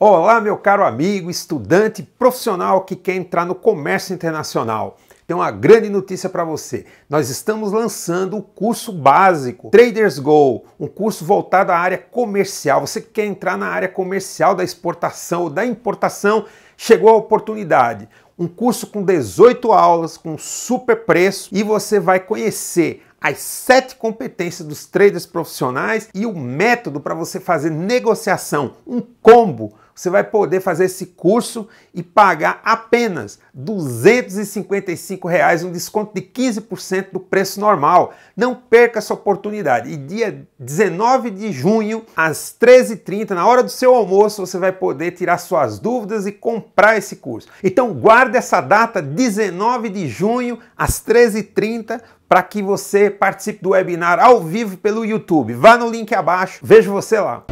Olá, meu caro amigo, estudante, profissional que quer entrar no comércio internacional. Tem uma grande notícia para você. Nós estamos lançando o curso básico Traders Go, um curso voltado à área comercial. Você quer entrar na área comercial da exportação ou da importação? Chegou a oportunidade. Um curso com 18 aulas, com super preço, e você vai conhecer as sete competências dos traders profissionais e o método para você fazer negociação, um combo. Você vai poder fazer esse curso e pagar apenas R$ 255, reais, um desconto de 15% do preço normal. Não perca essa oportunidade. E dia 19 de junho, às 13h30, na hora do seu almoço, você vai poder tirar suas dúvidas e comprar esse curso. Então guarde essa data, 19 de junho, às 13h30 para que você participe do webinar ao vivo pelo YouTube. Vá no link abaixo, vejo você lá.